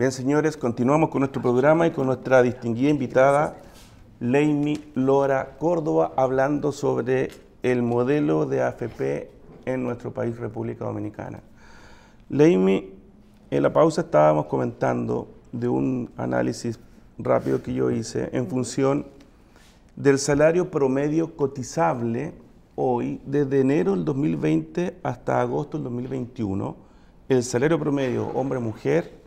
Bien, señores, continuamos con nuestro programa y con nuestra distinguida invitada, Leimi Lora Córdoba, hablando sobre el modelo de AFP en nuestro país, República Dominicana. Leimi, en la pausa estábamos comentando de un análisis rápido que yo hice en función del salario promedio cotizable hoy, desde enero del 2020 hasta agosto del 2021, el salario promedio hombre-mujer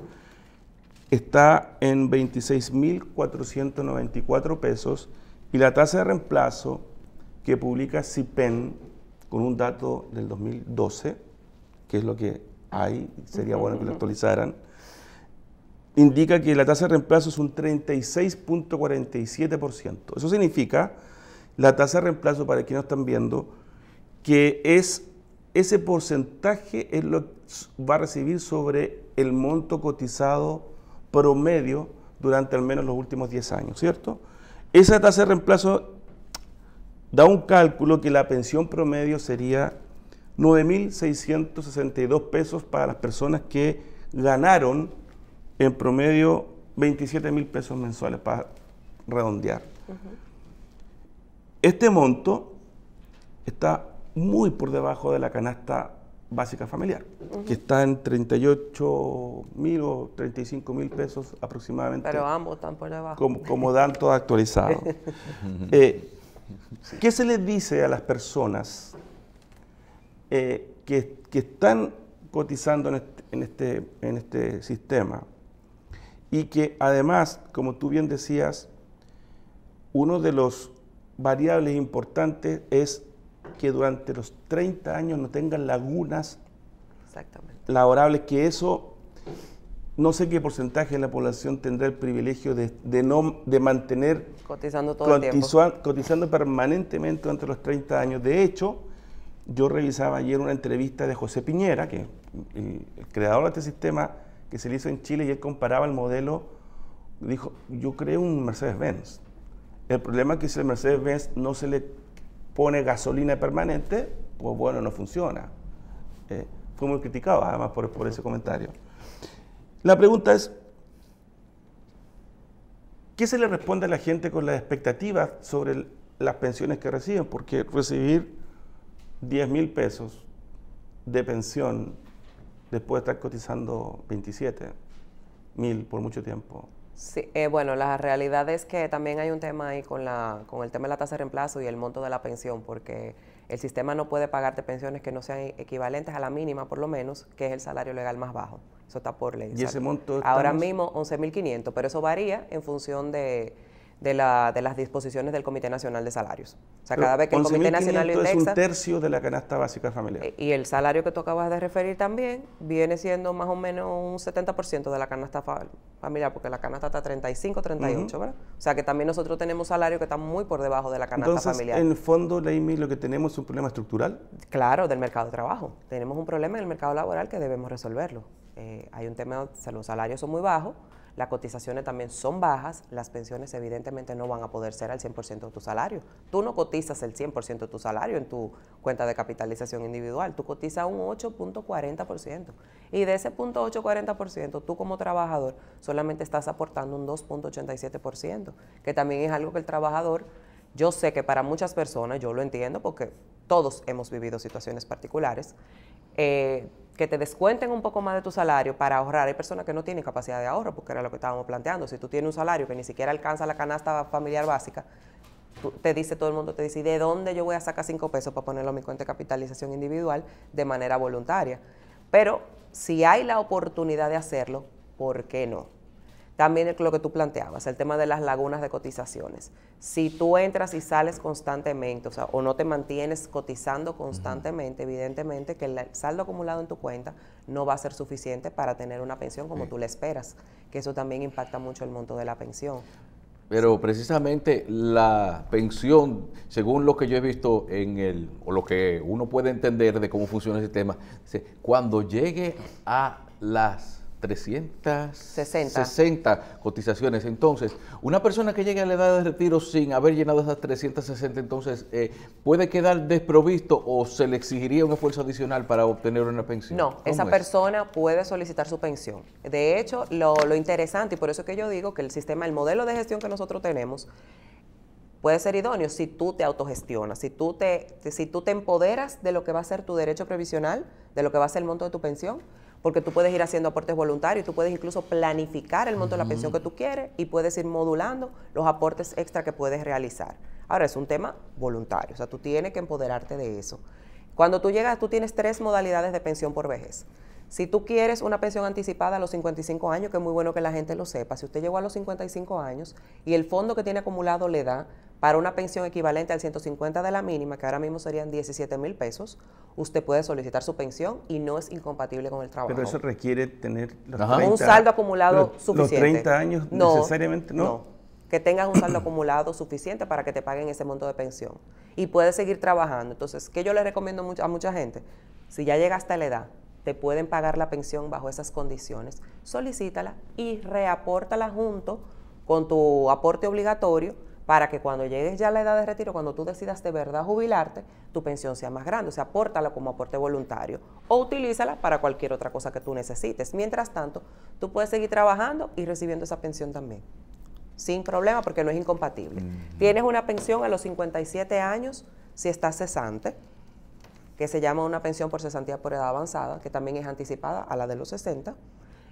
está en 26.494 pesos y la tasa de reemplazo que publica CIPEN con un dato del 2012, que es lo que hay, sería bueno que lo actualizaran, indica que la tasa de reemplazo es un 36.47%. Eso significa, la tasa de reemplazo para quienes no están viendo, que es ese porcentaje es lo que va a recibir sobre el monto cotizado promedio durante al menos los últimos 10 años, ¿cierto? Esa tasa de reemplazo da un cálculo que la pensión promedio sería 9.662 pesos para las personas que ganaron en promedio 27.000 pesos mensuales para redondear. Este monto está muy por debajo de la canasta básica familiar, que está en 38 mil o 35 mil pesos aproximadamente. Pero ambos están por abajo. Como, como todo actualizado. Eh, ¿Qué se les dice a las personas eh, que, están cotizando en este, en, este, en este sistema? Y que además, como tú bien decías, uno de los variables importantes es que durante los 30 años no tengan lagunas laborables, que eso, no sé qué porcentaje de la población tendrá el privilegio de, no, de mantener cotizando, permanentemente durante los 30 años. De hecho, yo revisaba ayer una entrevista de José Piñera, que el creador de este sistema que se le hizo en Chile, y él comparaba el modelo, dijo, yo creo un Mercedes-Benz. El problema es que si el Mercedes-Benz no se le pone gasolina permanente, pues bueno, no funciona. Eh, fue muy criticado además por, ese comentario. La pregunta es, ¿qué se le responde a la gente con las expectativas sobre las pensiones que reciben? Porque recibir 10 mil pesos de pensión después de estar cotizando 27 mil por mucho tiempo, Sí, eh, bueno, la realidad es que también hay un tema ahí con, la, con el tema de la tasa de reemplazo y el monto de la pensión, porque el sistema no puede pagarte pensiones que no sean equivalentes a la mínima, por lo menos, que es el salario legal más bajo. Eso está por ley. ¿Y ese monto? Ahora mismo 11.500, pero eso varía en función de, de, la, de, las disposiciones del Comité Nacional de Salarios. O sea, cada vez que el Comité Nacional indexa... Es un tercio de la canasta básica familiar. Eh, y el salario que tú acabas de referir también viene siendo más o menos un 70% de la canasta familiar, porque la canasta está 35, 38, ¿verdad? O sea, que también nosotros tenemos salarios que están muy por debajo de la canasta Entonces, familiar. en el fondo, Laimi, lo que tenemos es un problema estructural. Claro, del mercado de trabajo. Tenemos un problema en el mercado laboral que debemos resolverlo. Eh, hay un tema, o sea, los salarios son muy bajos, las cotizaciones también son bajas, las pensiones evidentemente no van a poder ser al 100% de tu salario. Tú no cotizas el 100% de tu salario en tu cuenta de capitalización individual, tú cotizas un 8.40%. Y de ese .840%, tú como trabajador solamente estás aportando un 2.87%, que también es algo que el trabajador, yo sé que para muchas personas, yo lo entiendo porque todos hemos vivido situaciones particulares, eh, que te descuenten un poco más de tu salario para ahorrar. Hay personas que no tienen capacidad de ahorro, porque era lo que estábamos planteando. Si tú tienes un salario que ni siquiera alcanza la canasta familiar básica, te dice todo el mundo, te dice, de dónde yo voy a sacar cinco pesos para ponerlo en mi cuenta de capitalización individual de manera voluntaria? Pero si hay la oportunidad de hacerlo, ¿por qué no? También lo que tú planteabas, el tema de las lagunas de cotizaciones. Si tú entras y sales constantemente, o no te mantienes cotizando constantemente, evidentemente que el saldo acumulado en tu cuenta no va a ser suficiente para tener una pensión como tú le esperas, que eso también impacta mucho el monto de la pensión. Pero precisamente la pensión, según lo que yo he visto en el, o lo que uno puede entender de cómo funciona ese tema, cuando llegue a las 360 60 cotizaciones. Entonces, una persona que llegue a la edad de retiro sin haber llenado esas 360, entonces, eh, ¿puede quedar desprovisto o se le exigiría un esfuerzo adicional para obtener una pensión? No, esa persona puede solicitar su pensión. De hecho, lo, interesante, y por eso que yo digo que el sistema, el modelo de gestión que nosotros tenemos, puede ser idóneo si tú te autogestionas, si tú te, si tú te empoderas de lo que va a ser tu derecho previsional, de lo que va a ser el monto de tu pensión porque tú puedes ir haciendo aportes voluntarios, tú puedes incluso planificar el monto de la pensión que tú quieres y puedes ir modulando los aportes extra que puedes realizar. Ahora, es un tema voluntario, o sea, tú tienes que empoderarte de eso. Cuando tú llegas, tú tienes tres modalidades de pensión por vejez. Si tú quieres una pensión anticipada a los 55 años, que es muy bueno que la gente lo sepa, si usted llegó a los 55 años y el fondo que tiene acumulado le da para una pensión equivalente al 150 de la mínima, que ahora mismo serían 17 mil pesos, usted puede solicitar su pensión y no es incompatible con el trabajo. Pero eso requiere tener un saldo acumulado suficiente. ¿Los 30 años no, necesariamente no? que tengas un saldo acumulado suficiente para que te paguen ese monto de pensión. Y puedes seguir trabajando. Entonces, ¿qué yo le recomiendo a mucha gente? Si ya llega hasta la edad, te pueden pagar la pensión bajo esas condiciones, solicítala y reapórtala junto con tu aporte obligatorio para que cuando llegues ya a la edad de retiro, cuando tú decidas de verdad jubilarte, tu pensión sea más grande. O sea, apórtala como aporte voluntario o utilízala para cualquier otra cosa que tú necesites. Mientras tanto, tú puedes seguir trabajando y recibiendo esa pensión también. Sin problema, porque no es incompatible. Mm. Tienes una pensión a los 57 años si estás cesante que se llama una pensión por cesantía por edad avanzada, que también es anticipada a la de los 60.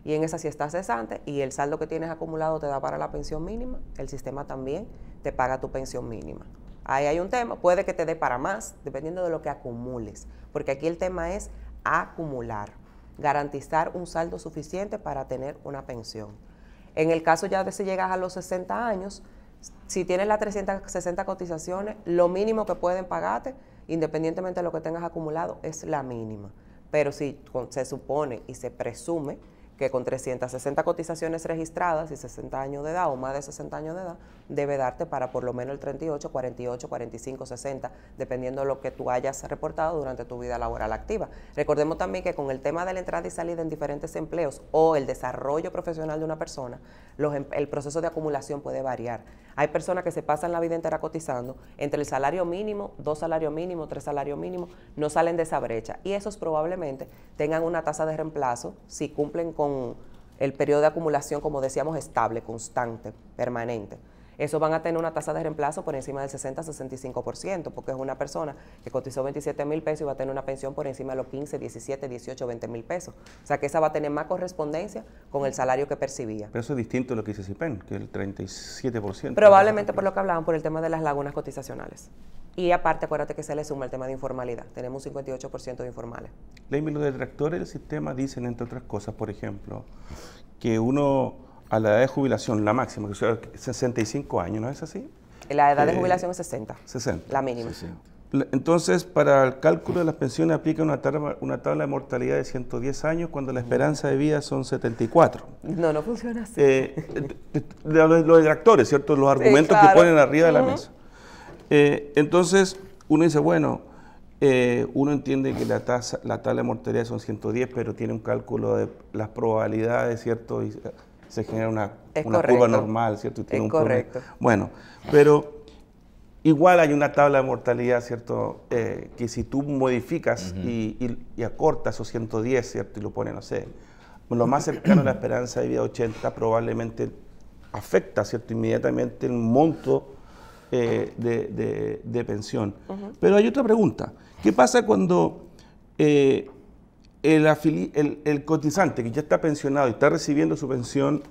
Y en esa si estás cesante y el saldo que tienes acumulado te da para la pensión mínima, el sistema también te paga tu pensión mínima. Ahí hay un tema, puede que te dé para más, dependiendo de lo que acumules, porque aquí el tema es acumular, garantizar un saldo suficiente para tener una pensión. En el caso ya de si llegas a los 60 años, si tienes las 360 cotizaciones, lo mínimo que pueden pagarte independientemente de lo que tengas acumulado, es la mínima. Pero si se supone y se presume que con 360 cotizaciones registradas y 60 años de edad o más de 60 años de edad, debe darte para por lo menos el 38, 48, 45, 60, dependiendo de lo que tú hayas reportado durante tu vida laboral activa. Recordemos también que con el tema de la entrada y salida en diferentes empleos o el desarrollo profesional de una persona, em, el proceso de acumulación puede variar. Hay personas que se pasan la vida entera cotizando entre el salario mínimo, dos salarios mínimos, tres salarios mínimos, no salen de esa brecha. Y esos probablemente tengan una tasa de reemplazo si cumplen con el periodo de acumulación, como decíamos, estable, constante, permanente eso van a tener una tasa de reemplazo por encima del 60-65%, porque es una persona que cotizó 27 mil pesos y va a tener una pensión por encima de los 15, 17, 18, 20 mil pesos. O sea que esa va a tener más correspondencia con el salario que percibía. Pero eso es distinto a lo que dice CIPEN, que el 37%. Probablemente por lo que hablaban, por el tema de las lagunas cotizacionales. Y aparte, acuérdate que se le suma el tema de informalidad. Tenemos un 58% de informales. Ley, los detractores del sistema dicen, entre otras cosas, por ejemplo, que uno a la edad de jubilación, la máxima, que 65 años, ¿no es así? La edad de eh, jubilación es 60. 60. La mínima. Entonces, para el cálculo de las pensiones aplica una tabla, una tabla de mortalidad de 110 años cuando la esperanza de vida son 74. No, no funciona así. Eh, los, detractores, ¿cierto? Los argumentos que ponen arriba de la mesa. Eh, entonces, uno dice, bueno, uno entiende que la tasa, la tabla de mortalidad son 110, pero tiene un cálculo de las probabilidades, ¿cierto? se genera una, una curva normal, ¿cierto? Y tiene un correcto. Bueno, pero igual hay una tabla de mortalidad, ¿cierto? Eh, que si tú modificas y, acortas o 110, ¿cierto? Y lo pone no sé, lo más cercano a la esperanza de vida 80 probablemente afecta, ¿cierto? Inmediatamente el monto eh, de, pensión. Pero hay otra pregunta. ¿Qué pasa cuando... Eh, el, cotizante que ya está pensionado y está recibiendo su pensión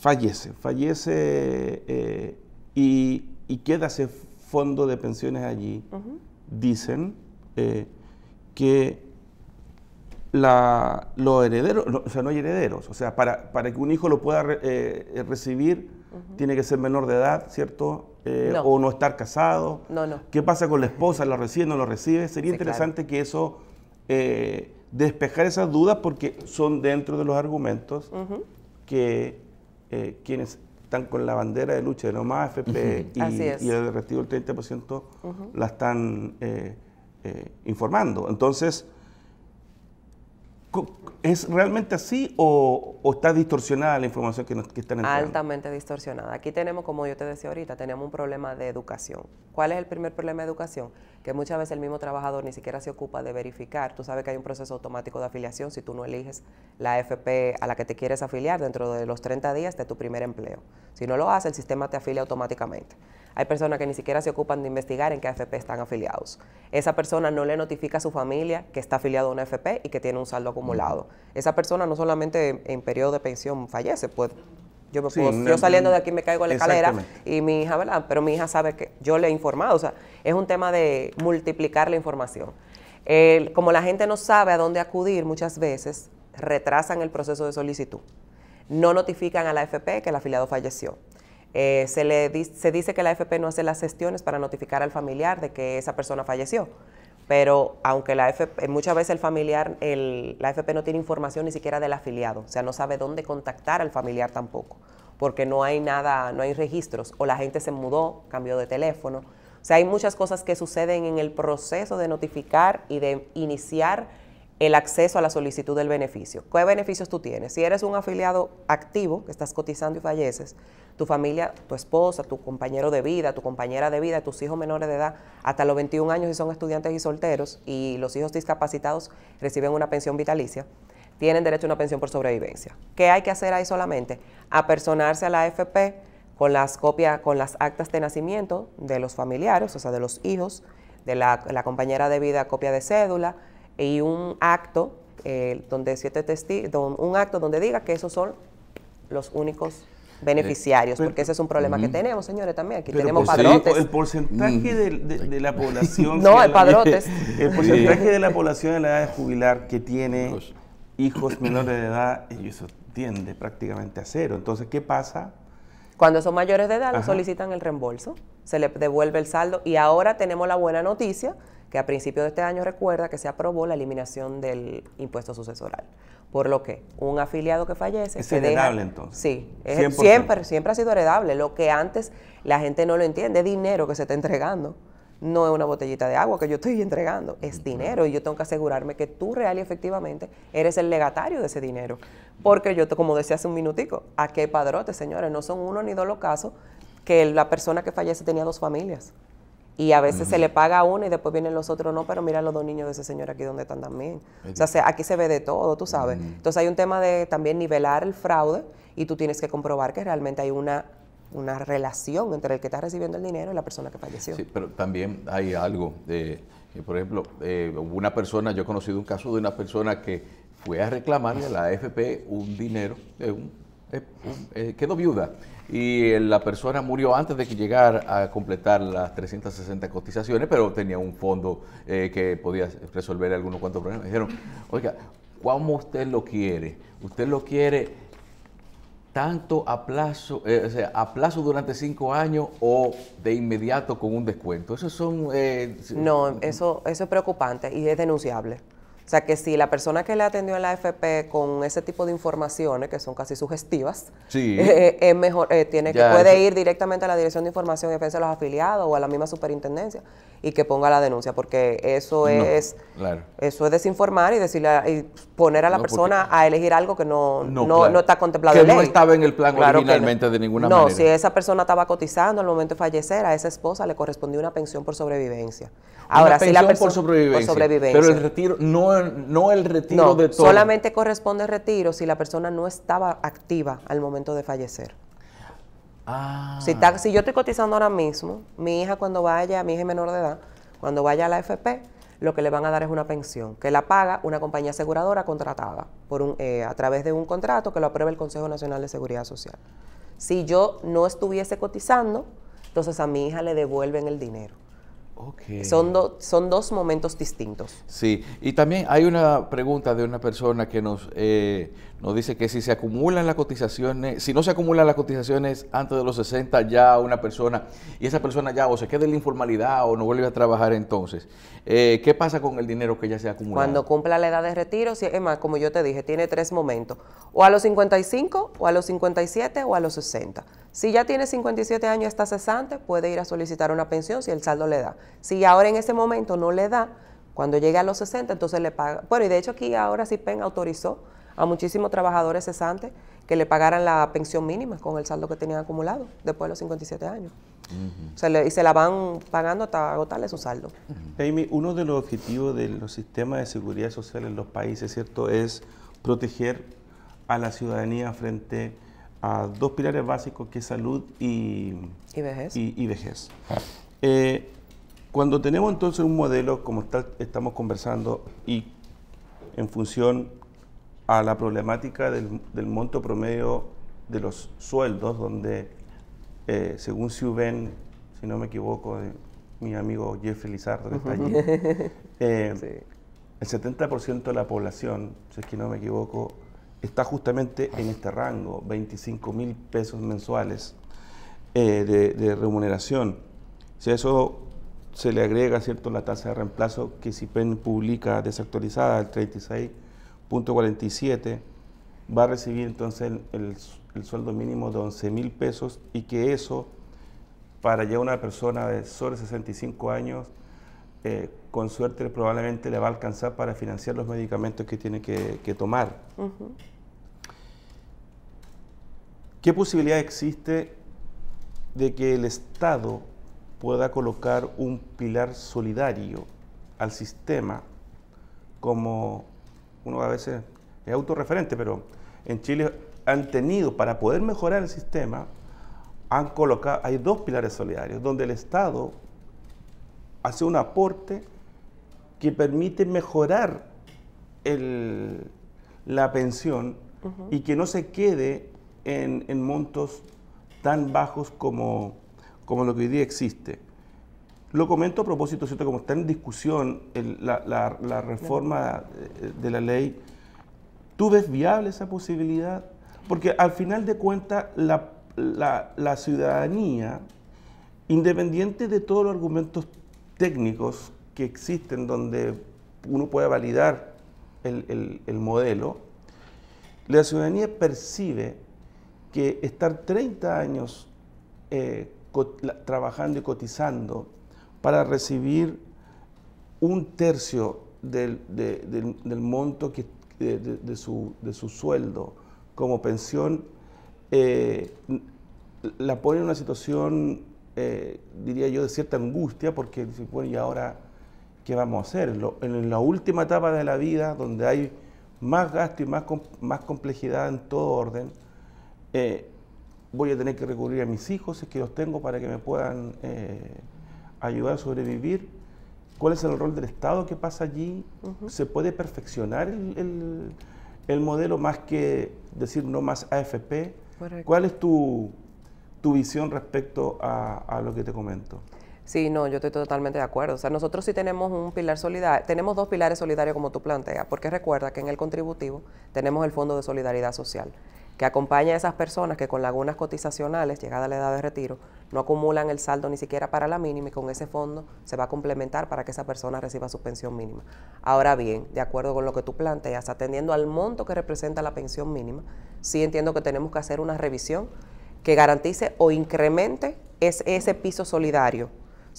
fallece, fallece eh, y, queda ese fondo de pensiones allí, dicen eh, que la, los herederos, o sea, no hay herederos, o sea, para, para que un hijo lo pueda eh, recibir, tiene que ser menor de edad, ¿cierto? O no estar casado. ¿Qué pasa con la esposa? ¿Lo recibe? ¿No lo recibe? Sería interesante que eso eh, despejar esas dudas porque son dentro de los argumentos que eh, quienes están con la bandera de lucha de NoMás, FP e y, el retiro del 30% la están eh, informando. Entonces, ¿Es realmente así o, está distorsionada la información que, nos, que están entrando? Altamente distorsionada. Aquí tenemos, como yo te decía ahorita, tenemos un problema de educación. ¿Cuál es el primer problema de educación? Que muchas veces el mismo trabajador ni siquiera se ocupa de verificar. Tú sabes que hay un proceso automático de afiliación si tú no eliges la FP a la que te quieres afiliar dentro de los 30 días de este tu primer empleo. Si no lo haces, el sistema te afilia automáticamente. Hay personas que ni siquiera se ocupan de investigar en qué AFP están afiliados. Esa persona no le notifica a su familia que está afiliado a una AFP y que tiene un saldo acumulado. Esa persona no solamente en, periodo de pensión fallece, pues yo, yo saliendo de aquí me caigo en la escalera y mi hija, ¿verdad? Pero mi hija sabe que yo le he informado. O sea, es un tema de multiplicar la información. como la gente no sabe a dónde acudir muchas veces, retrasan el proceso de solicitud. No notifican a la AFP que el afiliado falleció. Eh, se, dice que la AFP no hace las gestiones para notificar al familiar de que esa persona falleció, pero aunque la AFP, eh, muchas veces el familiar, la AFP no tiene información ni siquiera del afiliado, o sea, no sabe dónde contactar al familiar tampoco, porque no hay nada, no hay registros, o la gente se mudó, cambió de teléfono. O sea, hay muchas cosas que suceden en el proceso de notificar y de iniciar el acceso a la solicitud del beneficio. ¿Qué beneficios tú tienes? Si eres un afiliado activo, que estás cotizando y falleces, tu familia, tu esposa, tu compañero de vida, tu compañera de vida, tus hijos menores de edad, hasta los 21 años y son estudiantes y solteros, y los hijos discapacitados reciben una pensión vitalicia, tienen derecho a una pensión por sobrevivencia. ¿Qué hay que hacer ahí solamente? Apersonarse a la AFP con las copias, con las actas de nacimiento de los familiares, o sea, de los hijos, de la, compañera de vida, copia de cédula, y un acto eh, donde siete un acto donde diga que esos son los únicos beneficiarios, porque ese es un problema que tenemos, señores, también. Aquí tenemos pues, padrotes. El, porcentaje de, la población... no, hay padrotes. El porcentaje de la población en la edad de jubilar que tiene hijos menores de edad, eso tiende prácticamente a cero. Entonces, ¿qué pasa? Cuando son mayores de edad, solicitan el reembolso, se le devuelve el saldo y ahora tenemos la buena noticia que a principio de este año recuerda que se aprobó la eliminación del impuesto sucesoral. Por lo que un afiliado que fallece... Es heredable entonces. Sí, siempre, siempre ha sido heredable. Lo que antes la gente no lo entiende, es dinero que se está entregando. No es una botellita de agua que yo estoy entregando, es dinero y yo tengo que asegurarme que tú real y efectivamente eres el legatario de ese dinero. Porque yo, como decía hace un minutico, a qué padrote, señores, no son uno ni dos los casos que la persona que fallece tenía dos familias. Y a veces se le paga a uno y después vienen los otros, no, pero mira los dos niños de ese señor aquí donde están también. O sea, aquí se ve de todo, tú sabes. Entonces hay un tema de también nivelar el fraude y tú tienes que comprobar que realmente hay una una relación entre el que está recibiendo el dinero y la persona que falleció. Sí, pero también hay algo de, eh, por ejemplo, eh, una persona, yo he conocido un caso de una persona que fue a reclamarle a la AFP un dinero, de un eh, eh, quedó viuda y la persona murió antes de que llegara a completar las 360 cotizaciones, pero tenía un fondo eh, que podía resolver algunos cuantos problemas. dijeron, oiga, ¿cómo usted lo quiere? ¿Usted lo quiere tanto a plazo, o sea, a plazo durante cinco años o de inmediato con un descuento? Esos son... no, eso, eso es preocupante y es denunciable. O sea que si la persona que le atendió en la AFP con ese tipo de informaciones, que son casi sugestivas, eh, es mejor, eh, tiene que puede ir directamente a la Dirección de Información y Defensa de los Afiliados o a la misma superintendencia y que ponga la denuncia, porque eso es eso es desinformar y decirle y poner a la persona a elegir algo que no, no, no en está contemplado. Que no estaba en el plan originalmente de ninguna manera. No, si esa persona estaba cotizando al momento de fallecer, a esa esposa le correspondía una pensión por sobrevivencia. Ahora, la por sobrevivencia, Pero el retiro no no, el retiro de todo. Solamente corresponde el retiro si la persona no estaba activa al momento de fallecer. Ah. Si, si yo estoy cotizando ahora mismo, mi hija cuando vaya, mi hija es menor de edad, cuando vaya a la FP, lo que le van a dar es una pensión, que la paga una compañía aseguradora contratada por eh, a través de un contrato que lo aprueba el Consejo Nacional de Seguridad Social. Si yo no estuviese cotizando, entonces a mi hija le devuelven el dinero. Son, son dos momentos distintos. Sí, y también hay una pregunta de una persona que nos, eh, nos dice que si se acumulan las cotizaciones, si no se acumulan las cotizaciones antes de los 60 ya una persona, y esa persona ya o se queda en la informalidad o no vuelve a trabajar entonces, eh, ¿qué pasa con el dinero que ya se ha acumulado? Cuando cumpla la edad de retiro, si, es más, como yo te dije, tiene tres momentos, o a los 55, o a los 57, o a los 60. Si ya tiene 57 años, está cesante, puede ir a solicitar una pensión si el saldo le da. Si ahora en ese momento no le da, cuando llegue a los 60, entonces le paga. Bueno, y de hecho aquí ahora sí PEN autorizó a muchísimos trabajadores cesantes que le pagaran la pensión mínima con el saldo que tenían acumulado después de los 57 años. y se la van pagando hasta agotarle su saldo. Amy, uno de los objetivos de los sistemas de seguridad social en los países, ¿cierto?, es proteger a la ciudadanía frente a dos pilares básicos que es salud y, y vejez. Y, vejez. Eh, cuando tenemos entonces un modelo como estamos conversando y en función a la problemática del, monto promedio de los sueldos, donde eh, según Siuben, si no me equivoco, eh, mi amigo jeff Lizardo, que está allí, eh, el 70% de la población, si es que no me equivoco, está justamente en este rango, 25 mil pesos mensuales de, remuneración. Si a eso se le agrega cierto la tasa de reemplazo que Sipen publica desactualizada, el 36%, .47 va a recibir entonces el, sueldo mínimo de 11 mil pesos y que eso para ya una persona de sobre 65 años eh, con suerte probablemente le va a alcanzar para financiar los medicamentos que tiene que, tomar. ¿Qué posibilidad existe de que el Estado pueda colocar un pilar solidario al sistema como uno a veces es autorreferente, pero en Chile han tenido, para poder mejorar el sistema, han colocado, hay dos pilares solidarios, donde el Estado hace un aporte que permite mejorar la pensión y que no se quede en, montos tan bajos como, como lo que hoy día existe. Lo comento a propósito, ¿cierto? Como está en discusión la, reforma eh, eh, de la ley, ¿tú ves viable esa posibilidad? Porque al final de cuentas, la, ciudadanía, independiente de todos los argumentos técnicos que existen donde uno pueda validar el, modelo, la ciudadanía percibe que estar 30 años eh, trabajando y cotizando para recibir un tercio del, monto que, de, su, sueldo como pensión, eh, la pone en una situación, eh, diría yo, de cierta angustia, porque se bueno, ¿y ahora qué vamos a hacer? en la última etapa de la vida, donde hay más gasto y más, más complejidad en todo orden, eh, voy a tener que recurrir a mis hijos, es que los tengo, para que me puedan ayudar a sobrevivir, cuál es el rol del Estado que pasa allí, se puede perfeccionar el, modelo más que decir no más AFP. ¿Cuál es tu, tu visión respecto a lo que te comento? Sí, no, yo estoy totalmente de acuerdo. O sea, nosotros sí tenemos un pilar solidario, tenemos dos pilares solidarios como tú planteas, porque recuerda que en el contributivo tenemos el Fondo de Solidaridad Social, que acompaña a esas personas que con lagunas cotizacionales, llegada a la edad de retiro, no acumulan el saldo ni siquiera para la mínima y con ese fondo se va a complementar para que esa persona reciba su pensión mínima. Ahora bien, de acuerdo con lo que tú planteas, atendiendo al monto que representa la pensión mínima, sí entiendo que tenemos que hacer una revisión que garantice o incremente ese piso solidario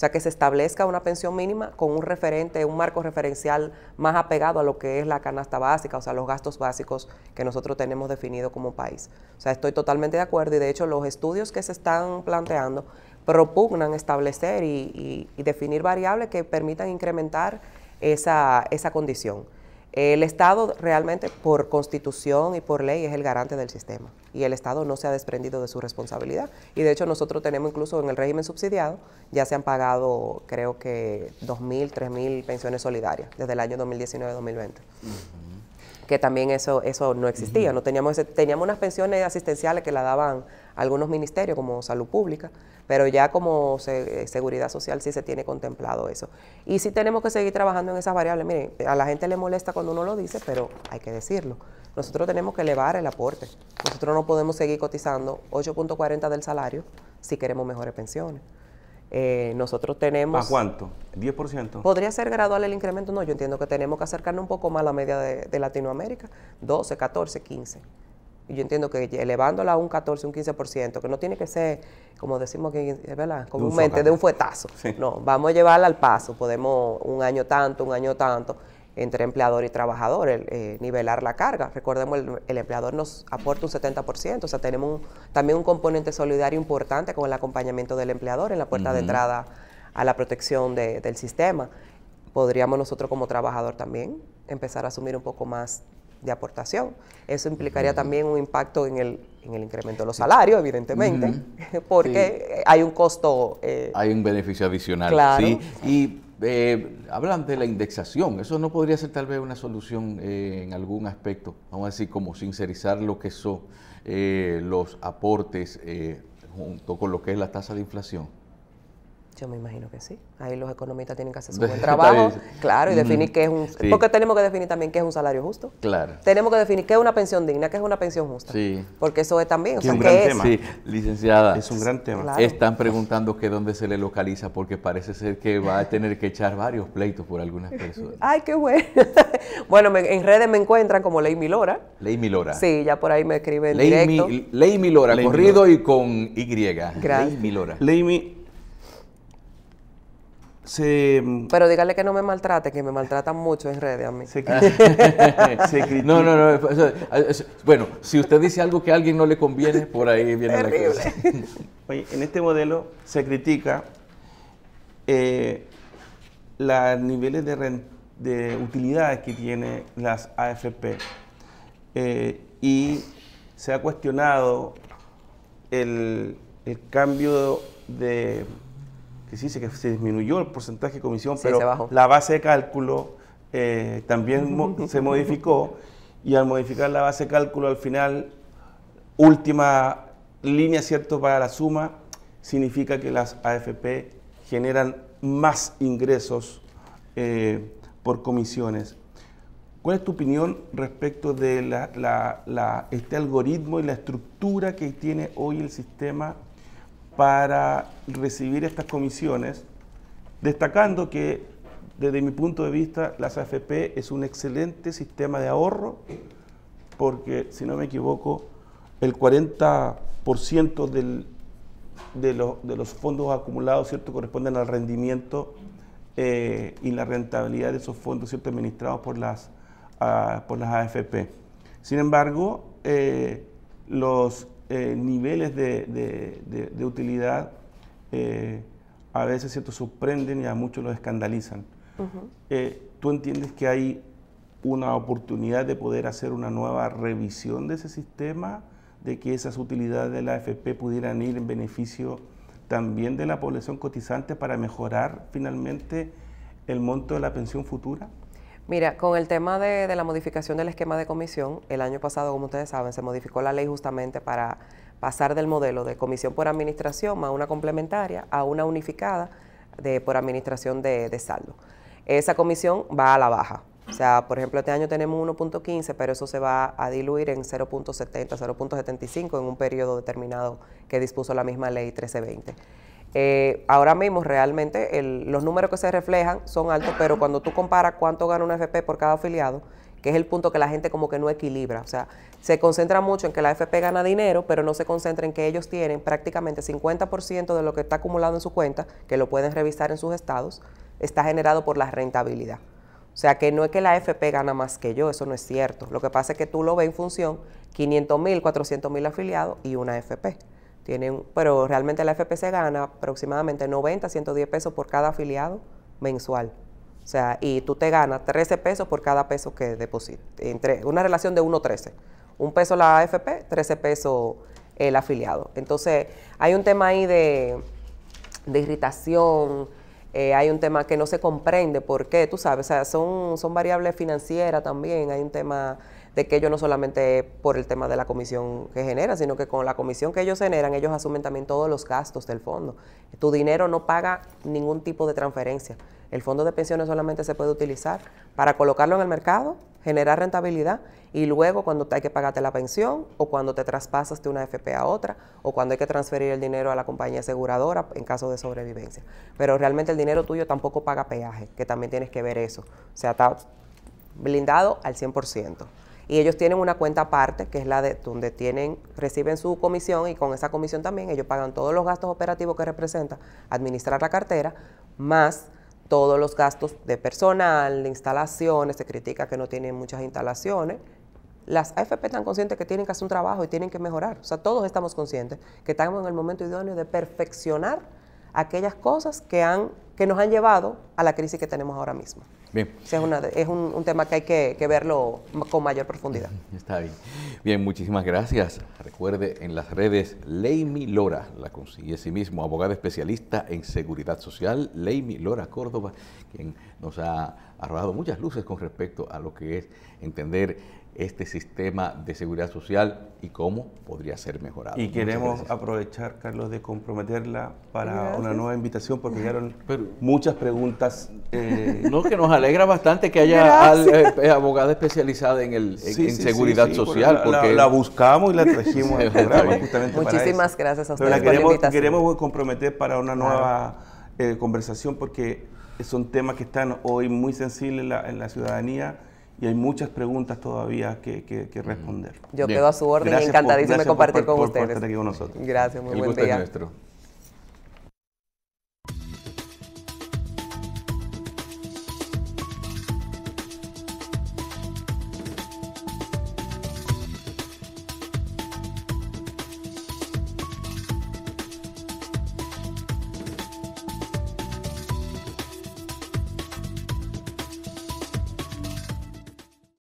o sea, que se establezca una pensión mínima con un referente, un marco referencial más apegado a lo que es la canasta básica, o sea, los gastos básicos que nosotros tenemos definido como país. O sea, estoy totalmente de acuerdo y de hecho los estudios que se están planteando propugnan establecer y, definir variables que permitan incrementar esa condición. El Estado realmente por constitución y por ley es el garante del sistema y el Estado no se ha desprendido de su responsabilidad. Y de hecho nosotros tenemos incluso en el régimen subsidiado, ya se han pagado creo que 2.000, 3.000 pensiones solidarias desde el año 2019-2020. Que también eso, eso no existía, no teníamos, ese, teníamos unas pensiones asistenciales que la daban algunos ministerios como salud pública, pero ya como eh, seguridad social sí se tiene contemplado eso. Y sí tenemos que seguir trabajando en esas variables. Miren, a la gente le molesta cuando uno lo dice, pero hay que decirlo. Nosotros tenemos que elevar el aporte. Nosotros no podemos seguir cotizando 8.40 del salario si queremos mejores pensiones. Eh, nosotros tenemos... ¿A cuánto? ¿10%? ¿Podría ser gradual el incremento? No, yo entiendo que tenemos que acercarnos un poco más a la media de Latinoamérica, 12, 14, 15 yo entiendo que elevándola a un 14, un 15%, que no tiene que ser, como decimos aquí, ¿verdad? Comúnmente, de un, fuetazo. No, vamos a llevarla al paso. Podemos un año tanto, un año tanto, entre empleador y trabajador, eh, nivelar la carga. Recordemos, el, empleador nos aporta un 70%, o sea, tenemos también un componente solidario importante con el acompañamiento del empleador en la puerta de entrada a la protección del sistema. Podríamos nosotros como trabajador también empezar a asumir un poco más de aportación. Eso implicaría también un impacto en el, en el, incremento de los salarios, evidentemente, porque hay un costo... Eh, hay un beneficio adicional, sí. Y eh, hablan de la indexación, eso no podría ser tal vez una solución eh, en algún aspecto, vamos a decir, como sincerizar lo que son eh, los aportes junto con lo que es la tasa de inflación. Yo me imagino que sí. Ahí los economistas tienen que hacer su buen trabajo. claro, y definir mm, qué es un. Porque tenemos que definir también qué es un salario justo. Claro. Tenemos que definir qué es una pensión digna, qué es una pensión justa. Sí. Porque eso es también. un gran tema. Sí, licenciada. Es un gran tema. Están preguntando que dónde se le localiza, porque parece ser que va a tener que echar varios pleitos por algunas personas. Ay, qué bueno. bueno, en redes me encuentran como Ley Milora. Ley Milora. Sí, ya por ahí me escriben. Ley, directo. Ley Milora, corrido y con Y. Gracias. Ley Milora. Ley pero dígale que no me maltrate, que me maltratan mucho en redes a mí. Se, no, no, no. Bueno, si usted dice algo que a alguien no le conviene, por ahí viene la cosa. Oye, en este modelo se critica eh, los niveles de, utilidades que tienen las AFP eh, y se ha cuestionado el cambio de que sí, se, disminuyó el porcentaje de comisión, pero la base de cálculo eh, también se modificó y al modificar la base de cálculo al final, última línea, ¿cierto?, para la suma, significa que las AFP generan más ingresos eh, por comisiones. ¿Cuál es tu opinión respecto de este algoritmo y la estructura que tiene hoy el sistema para recibir estas comisiones, destacando que desde mi punto de vista las AFP es un excelente sistema de ahorro porque, si no me equivoco, el 40% de, de, los fondos acumulados ¿cierto? corresponden al rendimiento eh, y la rentabilidad de esos fondos ¿cierto? administrados por las, ah, por las AFP. Sin embargo, eh, los eh, niveles de, utilidad eh, a veces se te sorprenden y a muchos los escandalizan. Eh, ¿Tú entiendes que hay una oportunidad de poder hacer una nueva revisión de ese sistema, de que esas utilidades de la AFP pudieran ir en beneficio también de la población cotizante para mejorar finalmente el monto de la pensión futura? Mira, con el tema de, la modificación del esquema de comisión, el año pasado, como ustedes saben, se modificó la ley justamente para pasar del modelo de comisión por administración más una complementaria a una unificada de, por administración de, de saldo. Esa comisión va a la baja. O sea, por ejemplo, este año tenemos 1.15, pero eso se va a diluir en 0.70, 0.75 en un periodo determinado que dispuso la misma ley 1320. Eh, ahora mismo realmente los números que se reflejan son altos, pero cuando tú comparas cuánto gana una FP por cada afiliado, que es el punto que la gente como que no equilibra. O sea, se concentra mucho en que la FP gana dinero, pero no se concentra en que ellos tienen prácticamente 50% de lo que está acumulado en su cuenta, que lo pueden revisar en sus estados, está generado por la rentabilidad. O sea, que no es que la FP gana más que yo, eso no es cierto. Lo que pasa es que tú lo ves en función 500 mil, 400 mil afiliados y una FP. Tienen, pero realmente la FPC gana aproximadamente 90, 110 pesos por cada afiliado mensual. O sea, y tú te ganas 13 pesos por cada peso que depositas. Entre una relación de 1-13. Un peso la AFP, 13 pesos el afiliado. Entonces, hay un tema ahí de, irritación, eh, hay un tema que no se comprende por qué, tú sabes, o sea, son, son variables financieras también, hay un tema de que ellos no solamente por el tema de la comisión que generan, sino que con la comisión que ellos generan, ellos asumen también todos los gastos del fondo. Tu dinero no paga ningún tipo de transferencia. El fondo de pensiones solamente se puede utilizar para colocarlo en el mercado, generar rentabilidad y luego cuando hay que pagarte la pensión o cuando te traspasas de una FP a otra o cuando hay que transferir el dinero a la compañía aseguradora en caso de sobrevivencia. Pero realmente el dinero tuyo tampoco paga peaje, que también tienes que ver eso. O sea, está blindado al 100% y ellos tienen una cuenta aparte, que es la de donde tienen, reciben su comisión y con esa comisión también ellos pagan todos los gastos operativos que representa administrar la cartera, más todos los gastos de personal, de instalaciones, se critica que no tienen muchas instalaciones. Las AFP están conscientes que tienen que hacer un trabajo y tienen que mejorar. O sea, todos estamos conscientes que estamos en el momento idóneo de perfeccionar aquellas cosas que, han, que nos han llevado a la crisis que tenemos ahora mismo. Bien. es, una, es un, tema que hay que, verlo con mayor profundidad. Está bien. Bien, muchísimas gracias. Recuerde en las redes Leimi Lora, la consigue sí mismo, abogada especialista en seguridad social, Leimi Lora Córdoba, quien nos ha arrojado muchas luces con respecto a lo que es entender este sistema de seguridad social y cómo podría ser mejorado. Y queremos aprovechar, Carlos, de comprometerla para una nueva invitación porque llegaron muchas preguntas. Eh, no, que nos alegra bastante que haya eh, eh, abogada especializada en, el, seguridad social. la, porque la, buscamos y la trajimos al programa justamente Muchísimas gracias a usted, queremos, por la queremos comprometer para una nueva conversación porque son temas que están hoy muy sensibles en la ciudadanía y hay muchas preguntas todavía que, que, que responder. Yo quedo a su orden y encantadísimo de compartir con ustedes. Gracias Por estar aquí con nosotros. Gracias, muy buen día. nuestro.